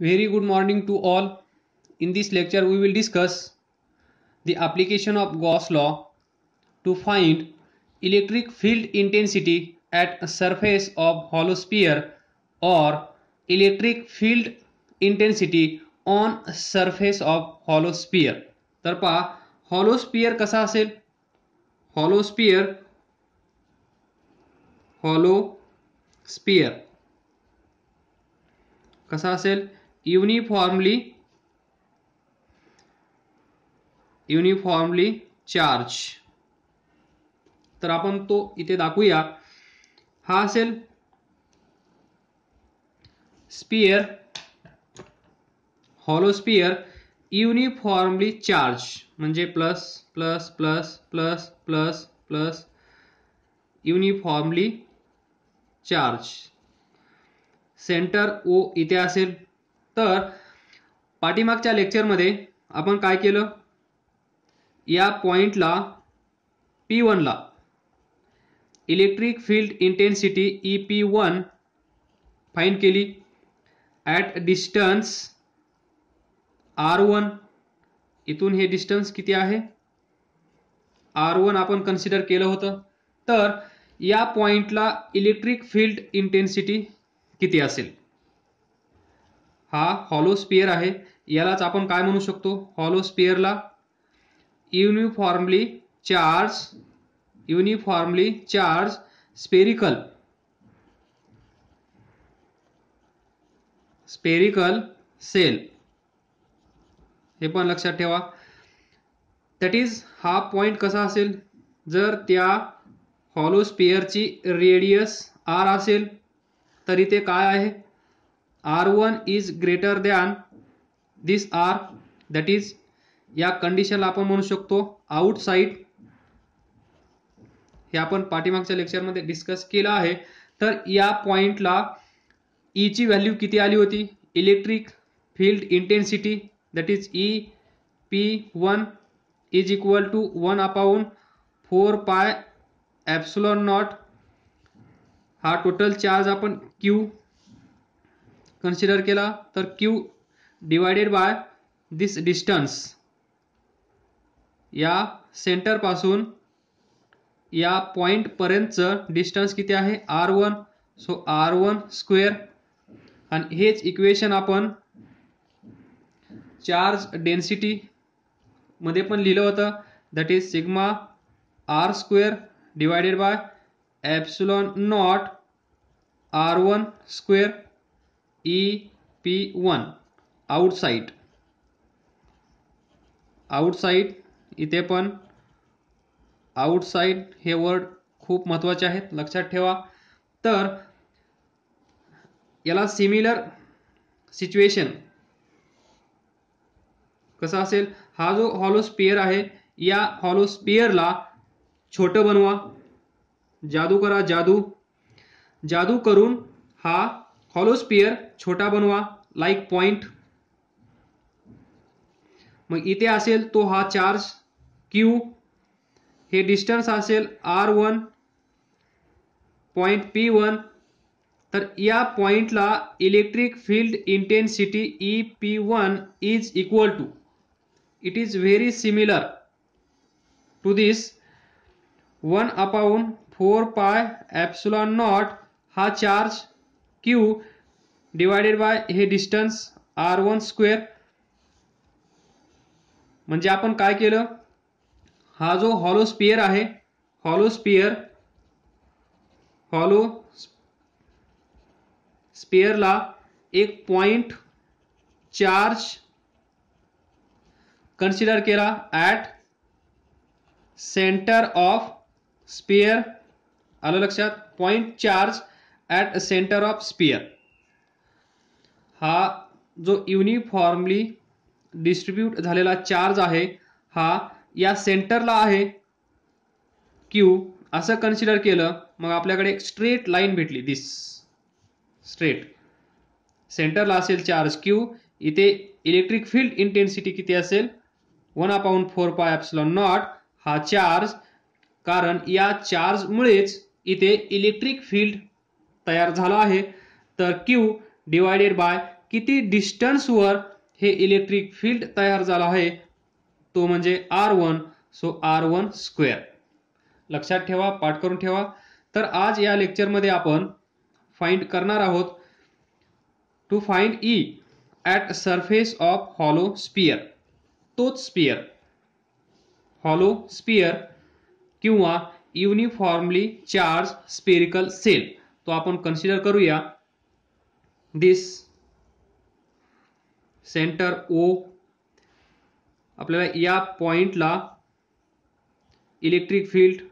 Very good morning to all. In this lecture, we will discuss the application of Gauss law to find electric field intensity at a surface of hollow sphere or electric field intensity on surface of hollow sphere. Tarpa hollow sphere कसा hollow sphere hollow sphere कसा uniformly uniformly charge तर आपण तो इथे दाखवूया हा असेल sphere hollow sphere uniformly charge म्हणजे plus plus plus plus plus plus uniformly charge centre O इथे असेल तर पाठीमागच्या लेक्चरमध्ये आपण काय केलं या पॉइंटला पी वनला electric field intensity E P one find केली ॲट डिस्टन्स आर वन इथून हे डिस्टन्स किती आहे आर वन आपण कन्सिडर केलं होतं तर या पॉईंटला इलेक्ट्रिक फील्ड इंटेन्सिटी किती असेल हा हॉलोस्पियर आहे यालाच आपण काय म्हणू शकतो हॉलोस्पियरला uniformly charge uniformly charge spherical spherical shell हे पण लक्षात ठेवा दॅट इज हा पॉइंट कसा असेल जर त्या हॉलोस्पियरची रेडियस आर असेल तरी ते काय आहे R one is greater than this R that is या कंडिशनला आपण म्हणू शकतो आउट साईड हे आपण पाठीमागच्या लेक्चरमध्ये डिस्कस केलं आहे तर या पॉइंटला ईची व्हॅल्यू किती आली होती electric field intensity that is E P one is equal to one upon four pi epsilon naught हा टोटल चार्ज आपण क्यू कन्सिडर केला तर Q divided by this distance या सेंटरपासून या पॉईंटपर्यंतचं डिस्टन्स किती आहे R one so R one square आणि हेच इक्वेशन आपण चार्ज डेन्सिटी मध्ये पण लिहिलं होतं that is sigma R square divided by epsilon naught R one square E P one outside outside इथे पण आउटसाईड हे वर्ड खूप महत्त्वाचे आहेत लक्षात ठेवा तर याला सिमिलर सिच्युएशन कसा असेल हा जो हॉलो आहे या हॉलो ला, छोटं बनवा जादू करा जादू जादू करून हा हॉलो स्पियर छोटा बनवा लाईक पॉइंट मग इथे असेल तो हा चार्ज क्यू हे डिस्टन्स असेल R one point P one तर या पॉईंटला electric field intensity E P one is equal to it is very similar to this one upon four pi epsilon naught हा चार्ज क्यू डिवायडेड बाय हे distance R one square म्हणजे आपण काय केलं हा जो हॉलो स्पियर आहे hollow sphere hollow स्पियरला एक पॉइंट चार्ज कन्सिडर केला ॲट सेंटर ऑफ स्पियर आलं लक्षात point charge at a centre of sphere हा जो युनिफॉर्मली डिस्ट्रीब्यूट झालेला चार्ज आहे हा या सेंटरला आहे क्यू असं कन्सिडर केलं मग आपल्याकडे एक स्ट्रेट लाईन भेटली दिस स्ट्रेट सेंटरला असेल चार्ज क्यू इथे इलेक्ट्रिक फील्ड इंटेन्सिटी किती असेल one upon four pi naught हा चार्ज कारण या चार्जमुळेच इथे इलेक्ट्रिक फील्ड तयार झाला आहे तर क्यू डिवायडेड बाय किती डिस्टन्सवर हे इलेक्ट्रिक फील्ड तयार झाला आहे तो म्हणजे R one so R one square लक्षात ठेवा पाठ करून ठेवा तर आज या लेक्चरमध्ये आपण फाइंड करणार आहोत to find E at surface of hollow sphere तोच स्पियर हॉलो स्पियर किंवा युनिफॉर्मली चार्ज स्पेरिकल सेल तो आपण कन्सिडर करूया दिस सेंटर ओ आपल्याला या पॉइंटला electric field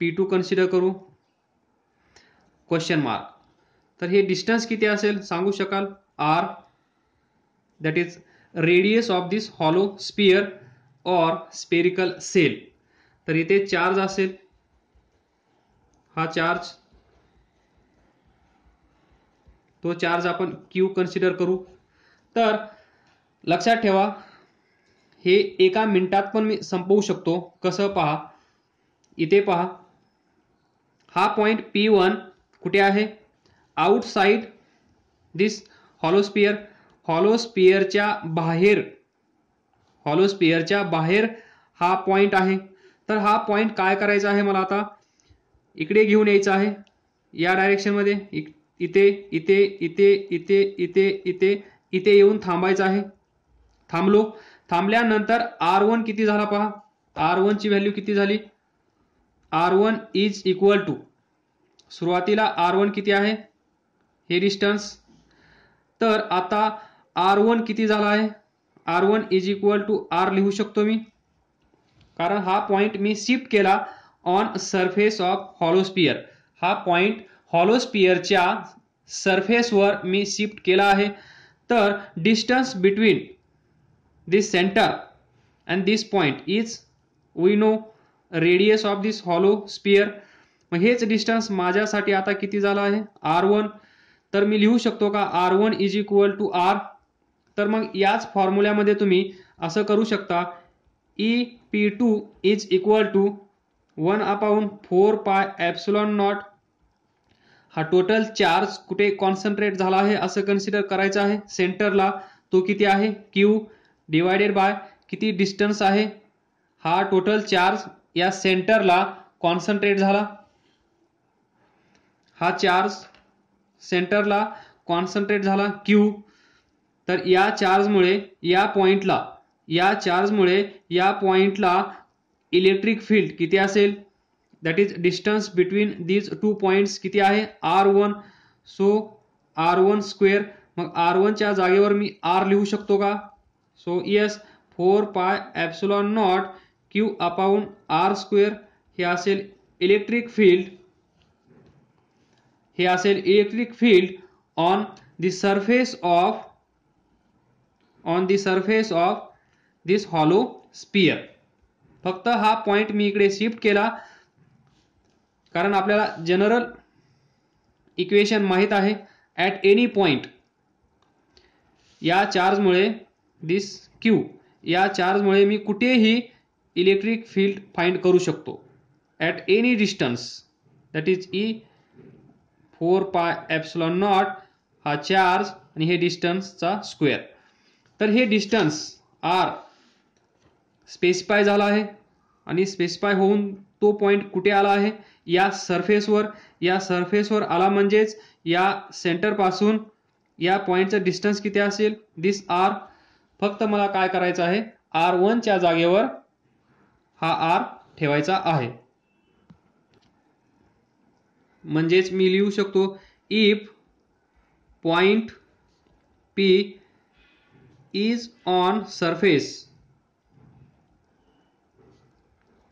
P two consider करू क्वेश्चन मार्क तर हे डिस्टन्स किती असेल सांगू शकाल R that is radius of this hollow sphere or spherical shell तर इथे चार्ज असेल हा चार्ज तो चार्ज आपण क्यू कन्सिडर करू तर लक्षात ठेवा हे एका मिनिटात पण मी संपवू शकतो कसं पहा इथे पहा हा पॉईंट पी वन कुठे आहे आउटसाईड दिस हॉलोस्पियर हॉलोस्पियरच्या बाहेर हॉलोस्पियरच्या बाहेर हा पॉईंट आहे तर हा पॉईंट काय करायचा आहे मला आता इकडे घेऊन यायचा आहे या डायरेक्शनमध्ये इथे इथे इथे इथे इथे इथे इथे येऊन थांबायचं आहे थांबलो थांबल्यानंतर आर वन किती झाला पहा आर वनची व्हॅल्यू किती झाली R one is equal to सुरुवातीला आर वन किती आहे हे डिस्टन्स तर आता आर वन किती झाला आहे R one is equal to R लिहू शकतो मी कारण हा पॉईंट मी शिफ्ट केला ऑन सरफेस ऑफ हॉलोस्पियर हा पॉइंट हॉलोस्पियरच्या सरफेसवर मी शिफ्ट केला आहे तर distance between this centre and this point is we know radius of this hollow sphere मग हेच डिस्टन्स माझ्यासाठी आता किती झालं आहे आर वन तर मी लिहू शकतो का R one is equal to R तर मग याच फॉर्म्युल्यामध्ये तुम्ही असं करू शकता E P two is equal to one upon four pi epsilon naught हा टोटल चार्ज कुठे कॉन्सन्ट्रेट झाला आहे असं कन्सिडर करायचं आहे सेंटरला तो किती आहे क्यू डिवायडेड बाय किती डिस्टन्स आहे हा टोटल चार्ज या सेंटरला कॉन्सन्ट्रेट झाला हा चार्ज सेंटरला कॉन्सन्ट्रेट झाला क्यू तर या चार्जमुळे या पॉइंटला या चार्जमुळे या पॉइंटला इलेक्ट्रिक फील्ड किती असेल that is distance between these two points कि आहे R one so R one square मग आर या जागे मी आर लिखू शको का so yes four pi epsilon naught Q upon R square हे इलेक्ट्रिक फील्ड हे electric field on the surface of on the surface of this hollow sphere फक्त हा पॉइंट मी इकडे शिफ्ट केला कारण आपल्याला जनरल इक्वेशन माहीत आहे ॲट एनी पॉईंट या चार्जमुळे दिस क्यू या चार्जमुळे मी कुठेही इलेक्ट्रिक फील्ड फाइंड करू शकतो at any distance that is E four pi epsilon naught हा चार्ज आणि हे डिस्टन्सचा स्क्वेअर तर हे डिस्टन्स आर स्पेसिफाय झालं आहे आणि स्पेसिफाय होऊन तो पॉइंट कुठे आला आहे या सरफेसवर या सरफेसवर आला म्हणजेच या सेंटर सेंटरपासून या पॉईंटचा डिस्टन्स किती असेल दिस आर फक्त मला काय करायचं आहे आर वनच्या जागेवर हा आर ठेवायचा आहे म्हणजेच मी लिहू शकतो if point P is on surface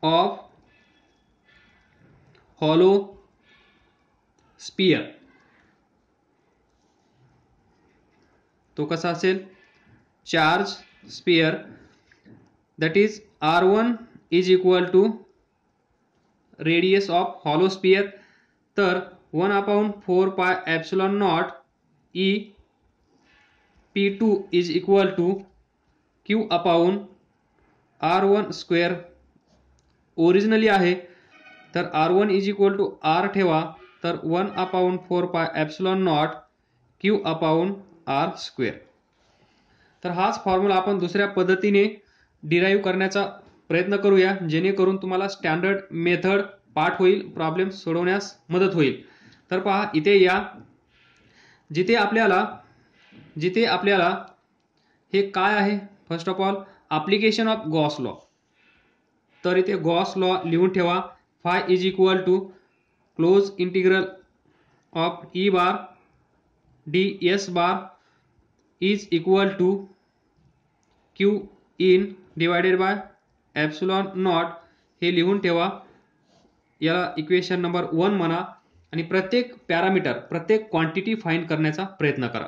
of hollow sphere तो कसा असेल charge sphere that is R one is equal to radius of hollow sphere तर one upon four pi epsilon naught E P two is equal to Q upon R one square originally आहे तर R one is equal to R ठेवा तर one upon four pi epsilon naught Q upon R square तर हाच formula आपण दुसऱ्या पद्धतीने derive करण्याचा प्रयत्न करूया जेणेकरून तुम्हाला स्टँडर्ड मेथड पाठ होईल प्रॉब्लेम सोडवण्यास मदत होईल तर पहा इथे या जिथे आपल्याला जिथे आपल्याला हे काय आहे first of all application of Gauss law तर इथे गॉस लॉ लिहून ठेवा phi is equal to close integral of E bar D S bar is equal to Q in divided by epsilon naught हे लिहून ठेवा याला इक्वेशन नंबर वन म्हणा आणि प्रत्येक पॅरामीटर प्रत्येक क्वांटिटी फाईन करण्याचा प्रयत्न करा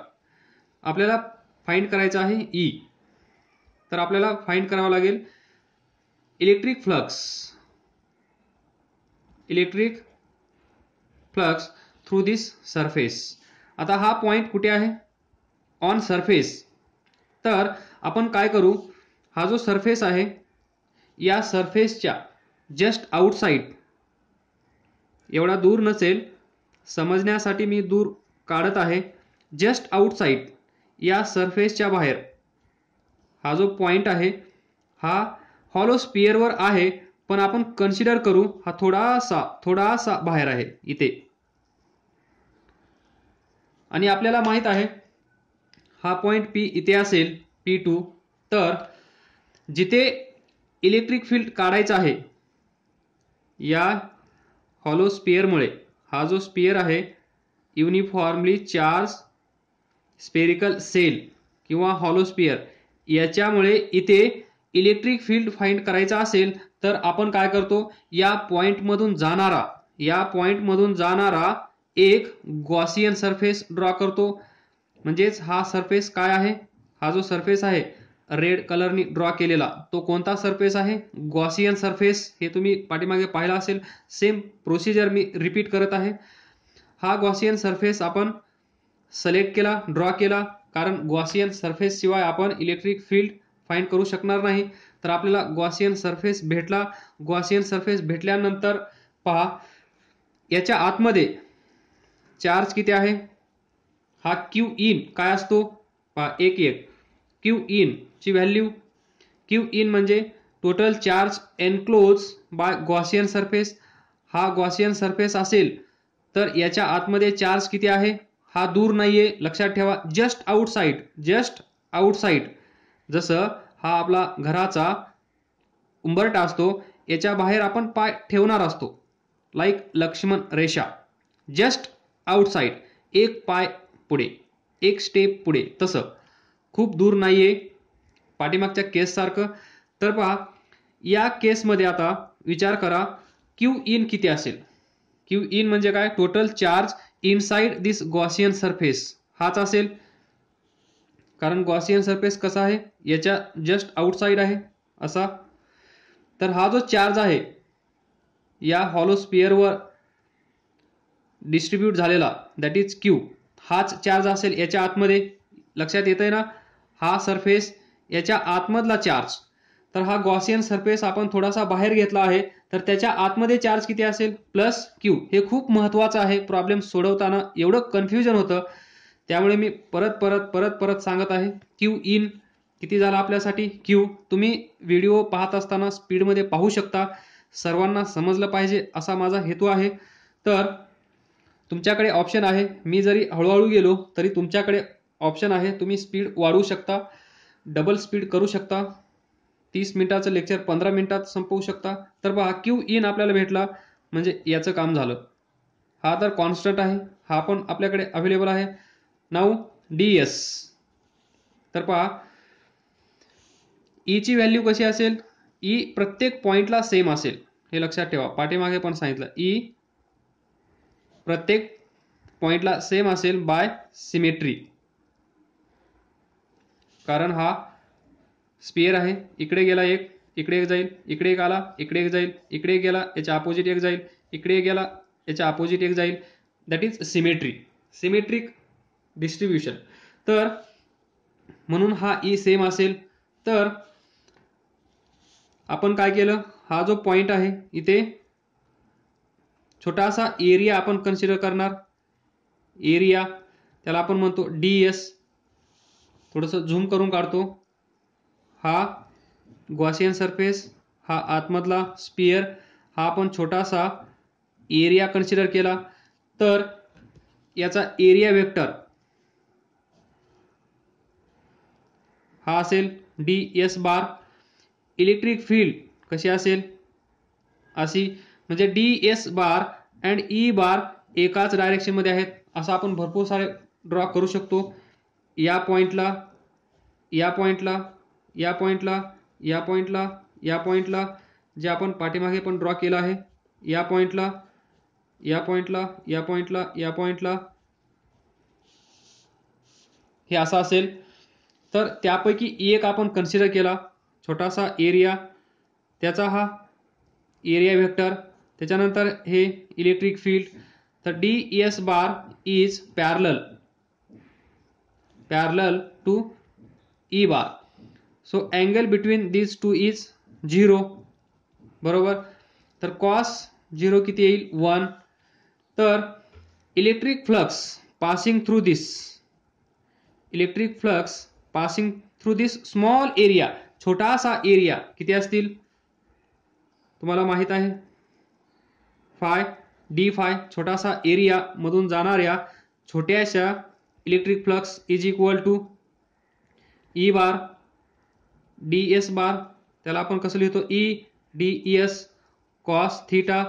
आपल्याला फाईंड करायचं आहे ई e. तर आपल्याला फाईंड करावं लागेल electric flux electric flux through this surface आता हा पॉइंट कुठे आहे ऑन सरफेस तर आपण काय करू हा जो सरफेस आहे या सरफेसच्या जस्ट आउटसाईड एवढा दूर नसेल समजण्यासाठी मी दूर काढत आहे जस्ट आउटसाईड या सरफेसच्या बाहेर हा जो पॉइंट आहे हा हॉलो स्पियरवर आहे पण आपण कन्सिडर करू हा थोडासा थोडासा बाहेर आहे इथे आणि आपल्याला माहित आहे हा पॉइंट पी इथे असेल पी टू तर जिथे इलेक्ट्रिक फील्ड काढायचं आहे या हॉलो हा जो स्पियर आहे युनिफॉर्मली चार्ज स्पेरिकल सेल किंवा हॉलो याच्यामुळे इथे इलेक्ट्रिक फील्ड फाइंड करायचा असेल तर आपण काय करतो या पॉईंटमधून जाणारा या पॉईंटमधून जाणारा एक गॉसियन सरफेस ड्रॉ करतो म्हणजेच हा सरफेस काय आहे हा जो सरफेस आहे रेड कलरनी ड्रॉ केलेला तो कोणता सरफेस आहे गॉसियन सरफेस हे तुम्ही पाठीमागे पाहिला असेल सेम प्रोसिजर मी रिपीट करत आहे हा गॉसियन सरफेस आपण सिलेक्ट केला ड्रॉ केला कारण गॉसियन शिवाय आपण इलेक्ट्रिक फील्ड फाईंड करू शकणार नाही तर आपल्याला गॉसियन सरफेस भेटला गॉसियन सरफेस भेटल्यानंतर पहा याच्या आतमध्ये चार्ज किती आहे हा क्यू इन काय असतो पहा एक एक क्यू इन ची व्हॅल्यू क्यू इन म्हणजे total charge enclose by Gaussian surface हा गॉसियन सरफेस असेल तर याच्या आतमध्ये चार्ज किती आहे हा दूर नाहीये लक्षात ठेवा जस्ट आउटसाईड जस्ट आउटसाईड जसं हा आपला घराचा उंबरटा असतो याच्या बाहेर आपण पाय ठेवणार असतो लाईक लक्ष्मण रेषा जस्ट आउटसाईड एक पाय पुढे एक स्टेप पुढे तसं खूप दूर नाही आहे पाठीमागच्या केससारखं तर पहा या केसमध्ये आता विचार करा क्यू इन किती असेल क्यू इन म्हणजे काय total charge inside this Gaussian surface हाच असेल कारण गॉसियन सरफेस कसा आहे याच्या जस्ट आउटसाईड आहे असा तर हा जो चार्ज आहे या हॉलोस्पियरवर डिस्ट्रीब्यूट झालेला दॅट इज क्यू हाच चार्ज असेल याच्या आतमध्ये लक्षात येत आहे ना हा सरफेस याच्या आतमधला चार्ज तर हा गॉसियन सरफेस आपण थोडासा बाहेर घेतला आहे तर त्याच्या आतमध्ये चार्ज किती असेल प्लस क्यू हे खूप महत्वाचं आहे प्रॉब्लेम सोडवताना एवढं कन्फ्युजन होतं त्यामुळे मी परत परत परत परत सांगत आहे क्यू इन किती झाला आपल्यासाठी क्यू तुम्ही व्हिडिओ पाहत असताना स्पीडमध्ये पाहू शकता सर्वांना समजलं पाहिजे असा माझा हेतू आहे तर तुमच्याकडे ऑप्शन आहे मी जरी हळूहळू गेलो तरी तुमच्याकडे ऑप्शन आहे तुम्ही स्पीड वाढवू शकता डबल स्पीड करू शकता तीस मिनिटाचं लेक्चर पंधरा मिनिटात संपवू शकता तर बघा क्यू इन आपल्याला भेटला म्हणजे याचं काम झालं हा तर कॉन्स्टंट आहे हा पण आपल्याकडे अवेलेबल आहे नाऊ डी एस तर पहा ई e ची व्हॅल्यू कशी असेल ई e प्रत्येक पॉइंटला सेम असेल हे लक्षात ठेवा पाठीमागे पण सांगितलं ई e प्रत्येक पॉइंटला सेम असेल बाय सिमेट्री कारण हा स्पियर आहे इकडे गेला एक इकडे एक जाईल इकडे एक आला इकडे एक जाईल इकडे गेला याच्या अपोजिट एक जाईल इकडे एक गेला याच्या अपोजिट एक जाईल that is symmetry symmetric distribution तर म्हणून हा ई e सेम असेल तर आपण काय केलं हा जो पॉइंट आहे इथे छोटासा एरिया आपण कन्सिडर करणार एरिया त्याला आपण म्हणतो डी एस थोडंसं झूम करून काढतो हा ग्वासियन सरफेस हा आतमधला स्पियर हा आपण छोटासा एरिया कन्सिडर केला तर याचा एरिया वेक्टर हा असेल D S bar electric field कशी असेल अशी म्हणजे D S bar and E bar एकाच डायरेक्शन मध्ये आहेत असं आपण भरपूर सारे ड्रॉ करू शकतो या पॉइंटला या पॉइंटला या पॉइंटला या पॉइंटला या पॉइंटला जे आपण पाठीमागे पण ड्रॉ केलं आहे या पॉइंटला या पॉइंटला या पॉइंटला या पॉइंटला हे असं असेल तर त्यापैकी एक आपण कन्सिडर केला छोटासा एरिया त्याचा हा एरिया व्हेक्टर त्याच्यानंतर हे इलेक्ट्रिक फील्ड तर D S bar is parallel parallel to E bar so angle between this two is zero बरोबर तर कॉस झिरो किती येईल वन तर electric flux passing through this electric flux passing through this small area छोटासा area किती असतील तुम्हाला माहीत आहे फाय डी फाय छोटासा एरिया मधून जाणाऱ्या छोट्याशा electric flux is equal to E bar D S bar त्याला आपण कसं लिहितो E D S cos theta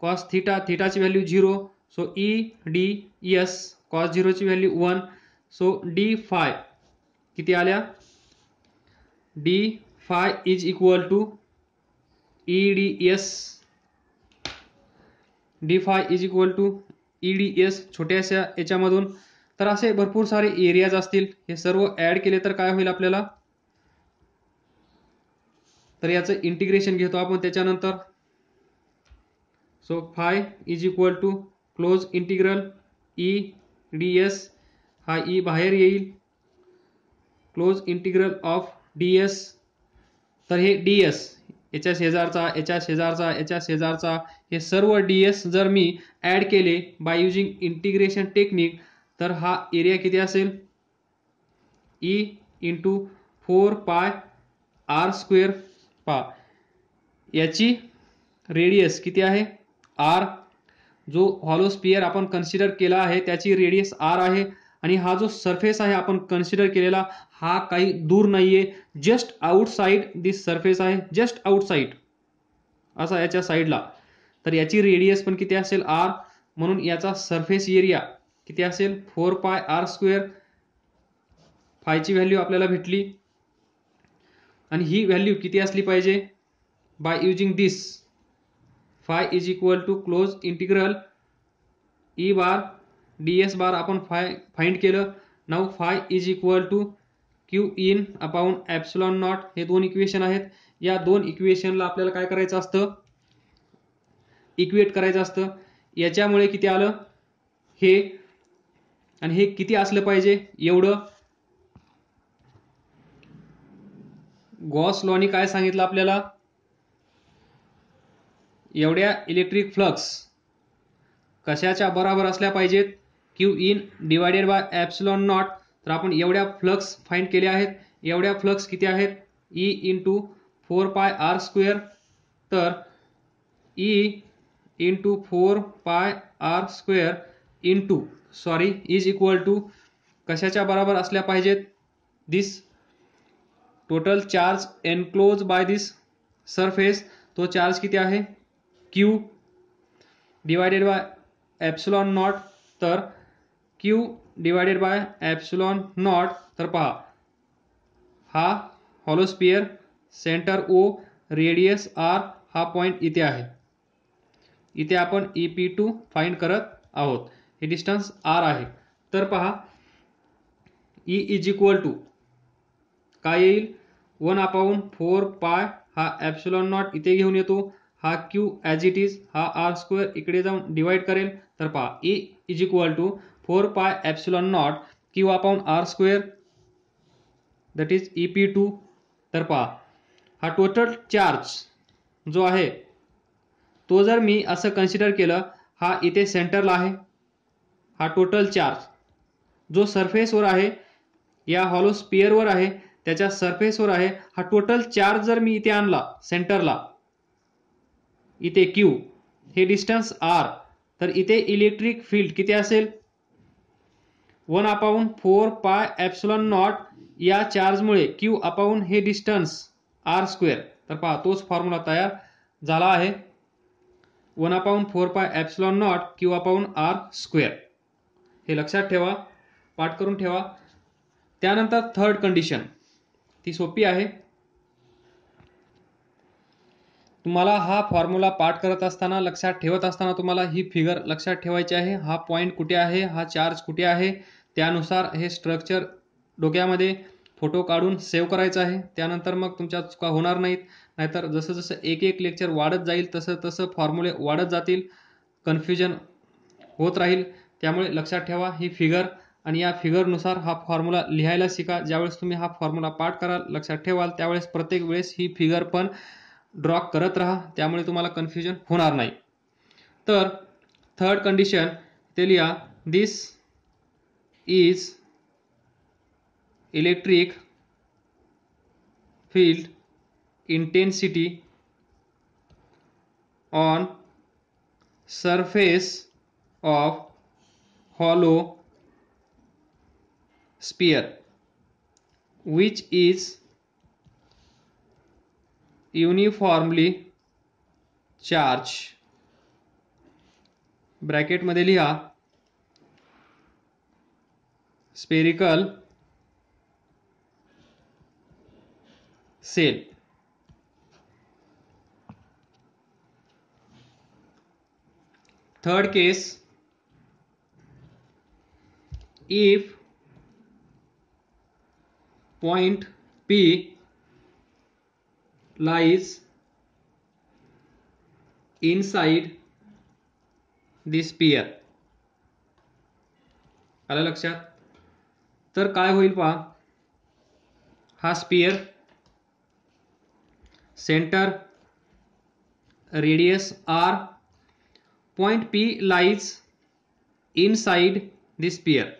cos theta थिटाची value zero so E D S cos झिरोची value one so D phi किती आल्या D phi is equal to E D S D phi is equal to E D S छोट्याशा याच्यामधून तर असे भरपूर सारे एरियाज असतील हे सर्व ऍड केले तर काय होईल आपल्याला तर याचं इंटिग्रेशन घेतो आपण त्याच्यानंतर so phi is equal to close integral E D S हा ई e बाहेर येईल close integral of D S तर हे डी एस याच्या शेजारचा याच्या शेजारचा याच्या शेजारचा हे सर्व डी एस जर मी ॲड केले बाय युजिंग इंटिग्रेशन टेक्निक तर हा एरिया किती असेल E into four pi R square पा याची रेडियस किती आहे आर जो हॉलो आपण कन्सिडर केला आहे त्याची रेडियस आर आहे आणि हा जो सरफेस आहे आपण कन्सिडर केलेला हा काही दूर नाहीये आहे जस्ट साईड दिस सरफेस आहे जस्ट साईड असा याच्या साईडला तर याची रेडियस पण किती असेल आर म्हणून याचा सरफेस एरिया किती असेल four pi R square फायची value आपल्याला भेटली आणि ही व्हॅल्यू किती असली पाहिजे by using this phi is equal to close integral E bar D S bar आपण फाय फाइंड केलं now phi is equal to Q in upon epsilon naught हे दोन इक्वेशन आहेत या दोन इक्वेशनला आपल्याला काय करायचं असतं इक्वेट करायचं असतं याच्यामुळे किती आलं हे आणि हे किती असलं पाहिजे एवढं गॉस लॉनी काय सांगितलं आपल्याला एवढ्या इलेक्ट्रिक फ्लक्स कशाच्या बराबर असल्या पाहिजेत Q in divided by epsilon naught तर आपण एवढ्या फ्लक्स फाईंड केले आहेत एवढ्या फ्लक्स किती आहेत E into four pi R square तर E into four pi R square into sorry is equal to कशाच्या बराबर असल्या पाहिजेत this total charge enclose by this surface तो चार्ज किती आहे Q divided by epsilon naught तर Q divided by epsilon naught तर पहा हा hollow sphere centre O radius R हा पॉईंट इथे आहे इथे आपण ई पी टू फाईंड करत आहोत हे डिस्टन्स आर आहे तर पहा ई इज इक्वल टू काय येईल वन अपाऊन फोर पाय हा ॲप्सुलॉन नॉट इथे घेऊन येतो हा क्यू ॲज इट इज हा आर स्क्वेअर इकडे जाऊन डिवाईड करेल तर पहा E is equal to four pi epsilon naught Q upon R square that is E P two तर पहा हा टोटल चार्ज जो आहे तो जर मी असं कन्सिडर केलं हा इथे सेंटरला आहे हा टोटल चार्ज जो सरफेसवर आहे या हॉलो स्पियरवर आहे त्याच्या सरफेसवर आहे हा टोटल चार्ज जर मी इथे आणला सेंटरला इथे क्यू हे डिस्टन्स आर तर इथे इलेक्ट्रिक फील्ड किती असेल one upon four pi epsilon naught या चार्जमुळे क्यू अपाऊन हे डिस्टन्स आर स्क्वेअर तर पहा तोच फॉर्म्युला तयार झाला आहे one upon four pi epsilon naught Q upon R square हे लक्षात ठेवा पाठ करून ठेवा त्यानंतर थर्ड कंडिशन ती सोपी आहे तुम्हाला हा फॉर्म्युला पाठ करत असताना लक्षात ठेवत असताना तुम्हाला ही फिगर लक्षात ठेवायची आहे हा पॉईंट कुठे आहे हा चार्ज कुठे आहे त्यानुसार हे स्ट्रक्चर डोक्यामध्ये फोटो काढून सेव्ह करायचं आहे त्यानंतर मग तुमच्या चुका होणार नाहीत नाहीतर जसं जसं एक एक लेक्चर वाढत जाईल तसं तसं फॉर्म्युले वाढत जातील कन्फ्युजन होत राहील त्यामुळे लक्षात ठेवा ही फिगर आणि या फिगरनुसार हा फॉर्म्युला लिहायला शिका ज्यावेळेस तुम्ही हा फॉर्म्युला पाठ कराल लक्षात ठेवाल त्यावेळेस प्रत्येक वेळेस ही फिगर पण ड्रॉ करत राहा त्यामुळे तुम्हाला कन्फ्युजन होणार नाही तर थर्ड कंडिशन ते लिहा this is electric field intensity on surface of hollow sphere which is uniformly charge ब्रॅकेटमध्ये लिहा spherical shell third case if point P lies inside this pear आलं लक्षात तर काय होईल पहा हा sphere centre radius R point P lies inside this sphere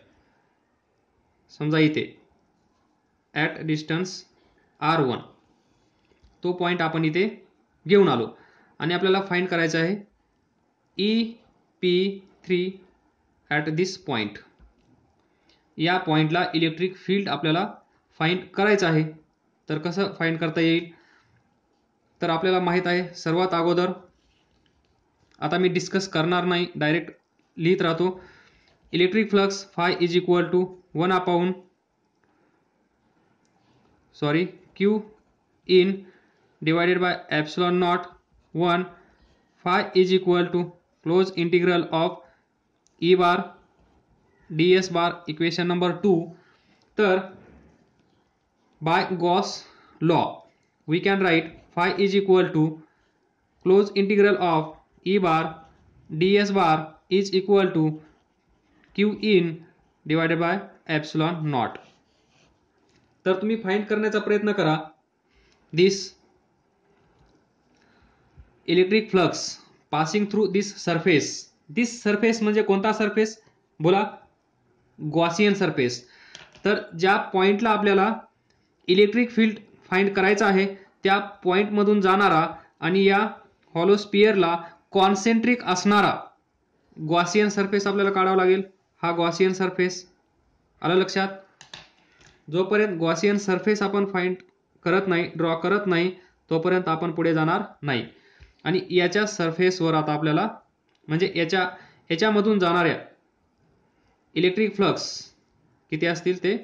समजा इथे ॲट डिस्टन्स आर वन तो पॉइंट आपण इथे घेऊन आलो आणि आपल्याला फाईंड करायचं आहे E P three at this point या पॉइंटला इलेक्ट्रिक फील्ड आपल्याला फाईंड करायचं आहे तर कसं फाईंड करता येईल तर आपल्याला माहीत आहे सर्वात अगोदर आता मी डिस्कस करणार नाही डायरेक्ट लिहित राहतो electric flux phi is equal to one upon sorry Q in by epsilon naught one phi is equal to close integral of E bar D S bar equation number two तर by Gauss law we can write phi is equal to close integral of E bar D S bar is equal to Q in divided by epsilon naught तर तुम्ही find करण्याचा प्रयत्न करा this electric flux passing through this surface this surface म्हणजे कोणता surface बोला ग्वासियन surface तर ज्या पॉइंटला आपल्याला इलेक्ट्रिक फील्ड फाइंड करायचं आहे त्या पॉइंटमधून जाणारा आणि या हॉलोस्पियरला कॉन्सेंट्रिक असणारा ग्वासियन सरफेस आपल्याला काढावा लागेल हा ग्वासियन सरफेस आलं लक्षात जोपर्यंत ग्वासियन सरफेस आपण फाइंड करत नाही ड्रॉ करत नाही तोपर्यंत आपण पुढे जाणार नाही आणि याच्या सरफेसवर आता आपल्याला म्हणजे याच्या याच्यामधून जाणाऱ्या इलेक्ट्रिक फ्लक्स किती असतील ते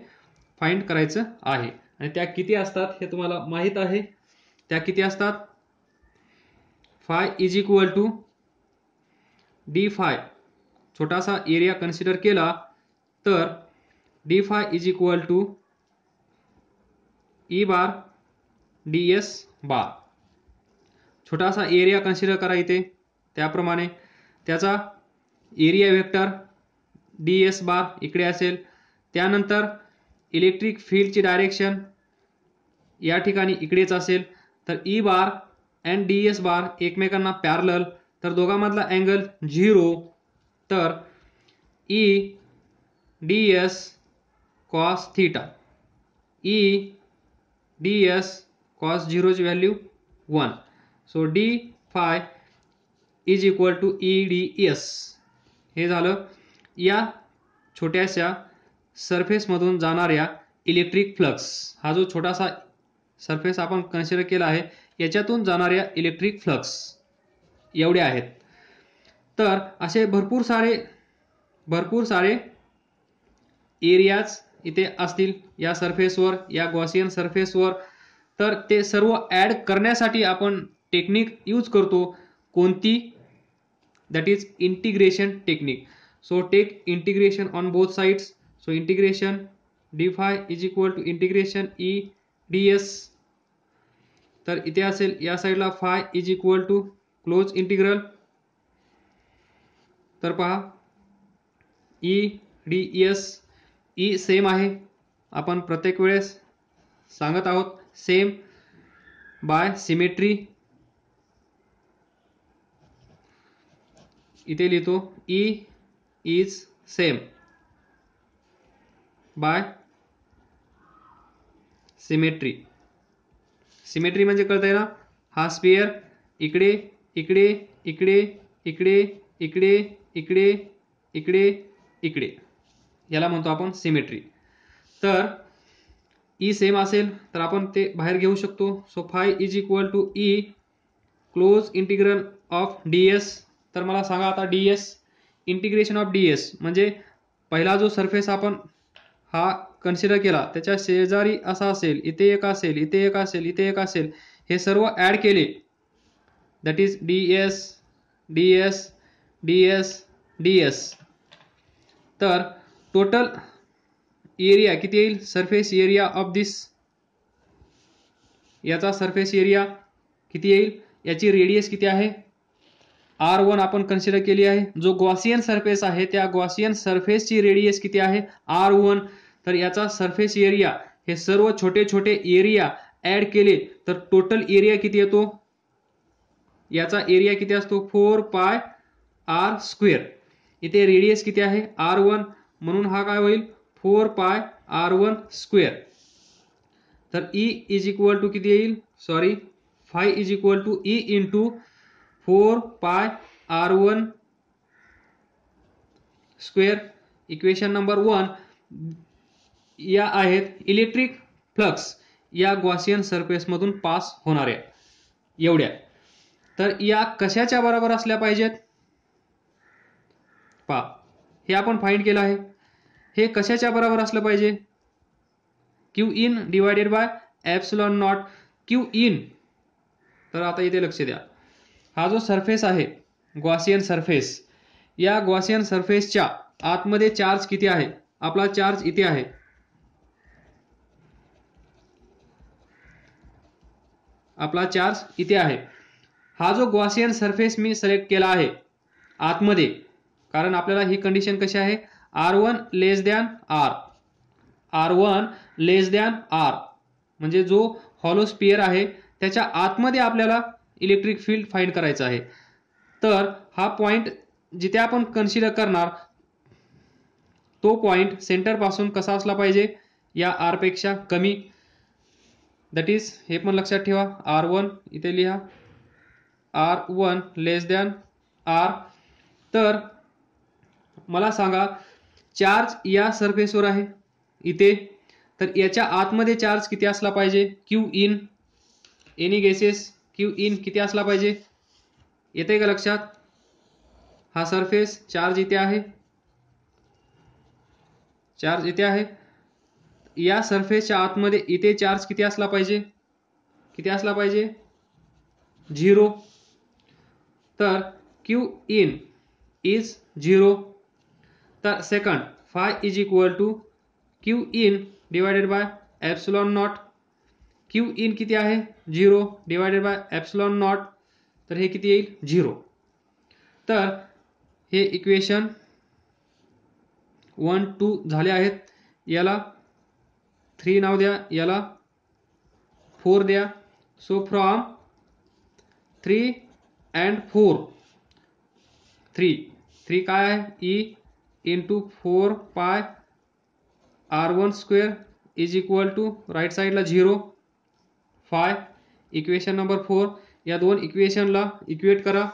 फाइंड करायचं आहे आणि त्या किती असतात हे तुम्हाला माहीत आहे त्या किती असतात phi is equal to D phi छोटासा एरिया कन्सिडर केला तर D phi is equal to E bar D S bar छोटासा एरिया कन्सिडर करा इथे त्याप्रमाणे त्याचा area vector D S bar इकडे असेल त्यानंतर इलेक्ट्रिक फील्डची डायरेक्शन या ठिकाणी इकडेच असेल तर E bar and D S bar एकमेकांना पॅरल तर दोघांमधला अँगल झिरो तर E D S cos theta E D S cos झिरोची value one so D phi is equal to E D S हे झालं या छोट्याशा सरफेसमधून जाणाऱ्या इलेक्ट्रिक फ्लक्स हा जो छोटासा सरफेस आपण कन्सिडर केला आहे याच्यातून जाणाऱ्या इलेक्ट्रिक फ्लक्स एवढे आहेत तर असे भरपूर सारे भरपूर सारे एरियाज इथे असतील या सरफेसवर या गॉसियन सरफेसवर तर ते सर्व ॲड करण्यासाठी आपण टेक्निक यूज करतो कोणती that is integration technique so take integration on both sides so integration D phi is equal to integration E D S तर इथे असेल या साईडला phi is equal to close integral तर पहा E D S E same आहे आपण प्रत्येक वेळेस सांगत आहोत सेम बाय सिमेट्री इथे लिहितो E is same by symmetry symmetry म्हणजे कळतंय ना हा स्पियर इकडे इकडे इकडे इकडे इकडे इकडे इकडे इकडे याला म्हणतो आपण सिमेट्री तर ई e सेम असेल तर आपण ते बाहेर घेऊ शकतो so phi is equal to E close integral of D S तर मला सांगा आता D S integration of D S म्हणजे पहिला जो सरफेस आपण हा कन्सिडर केला त्याच्या शेजारी असा असेल इथे एक असेल इथे एक असेल इथे एक असेल हे सर्व ॲड केले that is D S D S D S D S तर टोटल एरिया किती येईल सरफेस एरिया ऑफ दिस याचा सरफेस एरिया किती येईल याची रेडियस किती आहे आर वन आपण कन्सिडर केली आहे जो ग्वासियन सरफेस आहे त्या ग्वासियन सरफेसची रेडियस किती आहे आर वन तर याचा सरफेस एरिया हे सर्व छोटे छोटे एरिया ऍड केले तर टोटल एरिया किती येतो याचा एरिया किती असतो फोर पाय आर स्क्वेअर इथे रेडियस किती आहे आर वन म्हणून हा काय होईल four pi R one square तर ई इज इक्वल टू किती येईल sorry phi is equal to E to four pi R one square equation number one या आहेत इलेक्ट्रिक फ्लक्स या ग्वासियन मधून पास होणाऱ्या एवढ्या तर या कशाच्या बरोबर असल्या पाहिजेत पा हे आपण फाईंड केलं आहे हे कशाच्या बरोबर असलं पाहिजे Q in divided by epsilon naught Q in तर आता इथे लक्ष द्या हा जो सरफेस आहे ग्वासियन सरफेस या ग्वासियन सरफेसच्या आतमध्ये चार्ज किती आहे आपला चार्ज इथे आहे आपला चार्ज इथे आहे हा जो ग्वासियन सरफेस मी सिलेक्ट केला आहे आतमध्ये कारण आपल्याला ही कंडिशन कशी आहे R one less than R R one less than R म्हणजे जो हॉलो आहे त्याच्या आतमध्ये आपल्याला इलेक्ट्रिक फील्ड फाईंड करायचं आहे तर हा पॉइंट जिथे आपण कन्सिडर करणार तो पॉईंट सेंटरपासून कसा असला पाहिजे या आरपेक्षा कमी दॅट इज हे पण लक्षात ठेवा आर वन इथे लिहा R one less than R तर मला सांगा चार्ज या सरफेसवर आहे इथे तर याच्या आतमध्ये चार्ज किती असला पाहिजे Q in any guesses Q in किती असला पाहिजे येते का लक्षात हा सरफेस चार्ज इथे आहे चार्ज इथे आहे या सरफेसच्या आतमध्ये इथे चार्ज किती असला पाहिजे किती असला पाहिजे झिरो तर क्यू इन इज झिरो तर second phi is equal to Q in divided by epsilon naught Q in किती आहे zero divided by epsilon naught तर हे किती येईल झिरो तर हे इक्वेशन वन टू झाले आहेत याला थ्री नाव द्या याला फोर द्या so from three and four three three काय आहे E into four pi R one square is equal to right साईडला zero phi equation number four या दोन इक्वेशनला इक्वेट करा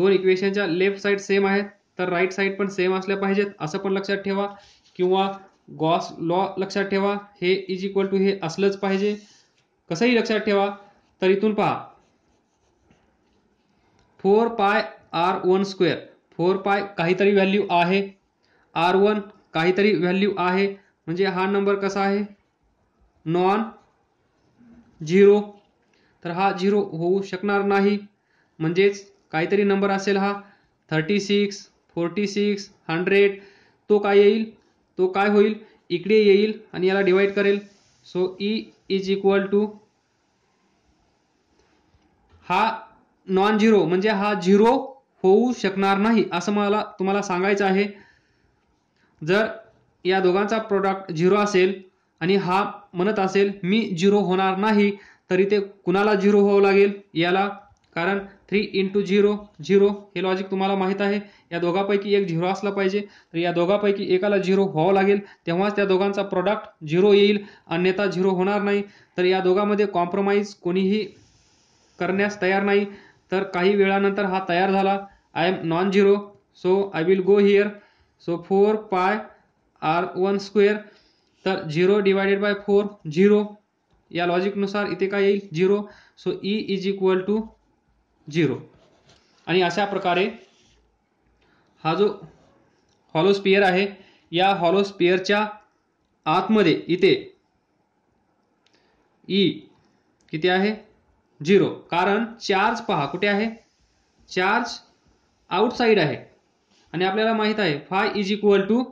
दोन इक्वेशनच्या लेफ्ट साईड सेम आहेत तर राईट साईड पण सेम असल्या पाहिजेत असं पण लक्षात ठेवा किंवा गॉस लॉ लक्षात ठेवा हे इज इक्वल टू हे असलंच पाहिजे कसंही लक्षात ठेवा तर इथून पहा four pi R one square four pi काहीतरी व्हॅल्यू आहे आर वन काहीतरी व्हॅल्यू आहे म्हणजे हा नंबर कसा आहे नॉन झिरो तर हा झिरो होऊ शकणार नाही म्हणजेच काहीतरी नंबर असेल हा thirty six forty six hundred तो काय येईल तो काय होईल इकडे येईल आणि याला डिवाइड करेल so E is equal to हा नॉन झिरो म्हणजे हा झिरो होऊ शकणार नाही असं मला तुम्हाला सांगायचं आहे जर या दोघांचा प्रोडक्ट झिरो असेल आणि हा म्हणत असेल मी झिरो होणार नाही तरी ते कुणाला झिरो व्हावं लागेल याला कारण थ्री इंटू झिरो झिरो हे लॉजिक तुम्हाला माहीत आहे या दोघांपैकी एक झिरो असला पाहिजे तर या दोघांपैकी एकाला झिरो व्हावं लागेल तेव्हाच त्या दोघांचा प्रॉडक्ट झिरो येईल अन्यथा झिरो होणार नाही तर या दोघांमध्ये कॉम्प्रोमाइज कोणीही करण्यास तयार नाही तर काही वेळानंतर हा तयार झाला I am non zero so I will go here so four pi R one square तर zero divided by four zero या लॉजिकनुसार इथे काय येईल zero so E is equal to zero आणि अशा प्रकारे हा जो हॉलोस्पियर आहे या हॉलोस्पियरच्या आतमध्ये इथे ई e किती आहे झिरो कारण चार्ज पहा कुठे आहे चार्ज आउटसाईड आहे आणि आपल्याला माहीत आहे phi is equal to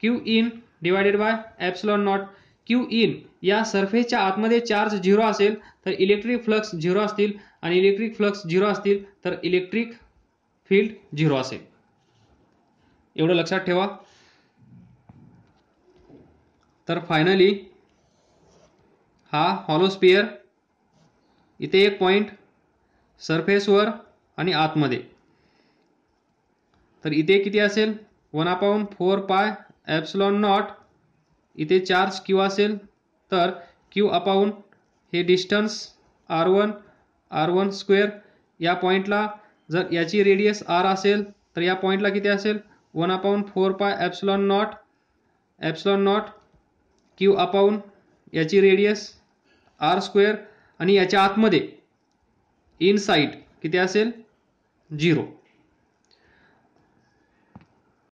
Q in divided by epsilon naught Q in या सरफेसच्या आतमध्ये चार्ज झिरो असेल तर इलेक्ट्रिक फ्लक्स झिरो असतील आणि इलेक्ट्रिक फ्लक्स झिरो असतील तर इलेक्ट्रिक फील्ड झिरो असेल एवढं लक्षात ठेवा तर फायनली हा हॉलोस्पियर इथे एक पॉईंट सरफेसवर आणि आतमध्ये तर इथे किती असेल one upon four pi epsilon naught इथे चार्ज क्यू असेल तर क्यू अपाऊन हे distance R one R one square या पॉईंटला जर याची रेडियस आर असेल तर या पॉईंटला किती असेल one upon four pi epsilon naught epsilon naught Q upon याची रेडियस आर स्क्वेअर आणि याच्या आतमध्ये इन साईट किती असेल झिरो